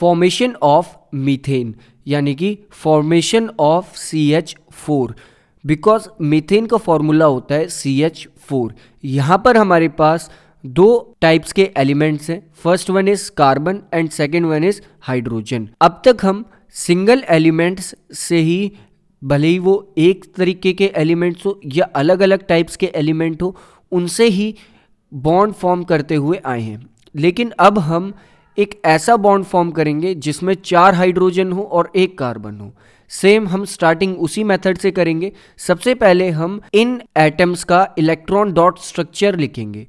formation of methane यानी कि formation of C H four because methane का formula होता है सी एच फोर यहाँ पर हमारे पास दो टाइप्स के एलिमेंट्स हैं first one is carbon and second one is hydrogen अब तक हम सिंगल एलिमेंट्स से ही भले ही वो एक तरीके के एलिमेंट्स हो या अलग अलग टाइप्स के एलिमेंट हो उनसे ही बॉन्ड फॉर्म करते हुए आए हैं लेकिन अब हम एक ऐसा बॉन्ड फॉर्म करेंगे जिसमें चार हाइड्रोजन हो और एक कार्बन हो सेम हम स्टार्टिंग उसी मेथड से करेंगे सबसे पहले हम इन एटम्स का इलेक्ट्रॉन डॉट स्ट्रक्चर लिखेंगे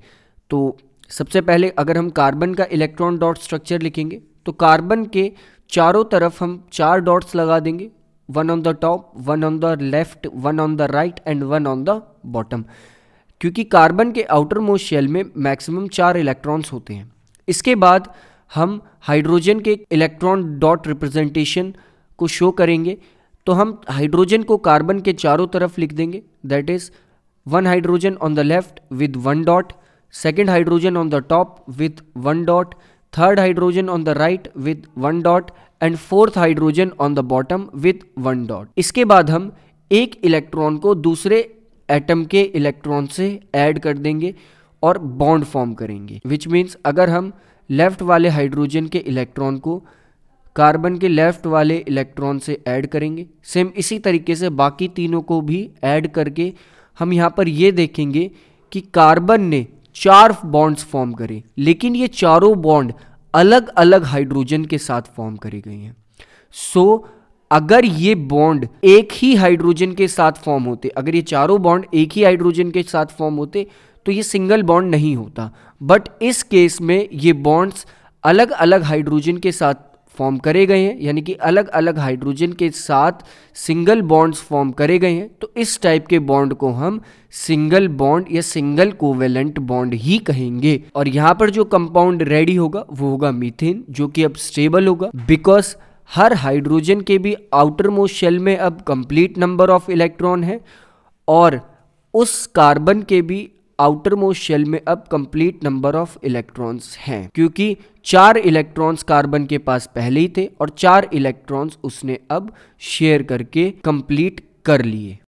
तो सबसे पहले अगर हम कार्बन का इलेक्ट्रॉन डॉट स्ट्रक्चर लिखेंगे तो कार्बन के चारों तरफ हम चार डॉट्स लगा देंगे one on the top one on the left one on the right and one on the bottom क्योंकि कार्बन के आउटर मोस्ट शेल में मैक्सिमम चार इलेक्ट्रॉन्स होते हैं इसके बाद हम हाइड्रोजन के इलेक्ट्रॉन डॉट रिप्रेजेंटेशन को शो करेंगे तो हम हाइड्रोजन को कार्बन के चारों तरफ लिख देंगे that is one hydrogen on the left with one dot second hydrogen on the top with one dot third hydrogen on the right with one dot and fourth hydrogen on the bottom with one dot इसके बाद हम एक electron को दूसरे atom के electron से add कर देंगे और बॉन्ड फॉर्म करेंगे विच मीन्स अगर हम लेफ्ट वाले हाइड्रोजन के इलेक्ट्रॉन को कार्बन के लेफ्ट वाले इलेक्ट्रॉन से ऐड करेंगे सेम इसी तरीके से बाकी तीनों को भी ऐड करके हम यहाँ पर ये देखेंगे कि कार्बन ने चार बॉन्ड्स फॉर्म करे लेकिन ये चारों बॉन्ड अलग अलग हाइड्रोजन के साथ फॉर्म करी गई हैं सो so, अगर ये बॉन्ड एक ही हाइड्रोजन के साथ फॉर्म होते अगर ये चारों बॉन्ड एक ही हाइड्रोजन के साथ फॉर्म होते तो ये सिंगल बॉन्ड नहीं होता बट इस केस में ये बॉन्ड्स अलग अलग हाइड्रोजन के साथ फॉर्म करे गए हैं यानी कि अलग अलग हाइड्रोजन के साथ सिंगल बॉन्ड्स फॉर्म करे गए हैं तो इस टाइप के बॉन्ड को हम सिंगल बॉन्ड या सिंगल कोवेलेंट बॉन्ड ही कहेंगे और यहाँ पर जो कंपाउंड रेडी होगा वो होगा मीथेन जो कि अब स्टेबल होगा बिकॉज हर हाइड्रोजन के भी आउटर मोस्ट शेल में अब कंप्लीट नंबर ऑफ इलेक्ट्रॉन है और उस कार्बन के भी आउटर मोस्ट शेल में अब कंप्लीट नंबर ऑफ इलेक्ट्रॉन्स हैं क्योंकि चार इलेक्ट्रॉन्स कार्बन के पास पहले ही थे और चार इलेक्ट्रॉन्स उसने अब शेयर करके कंप्लीट कर लिए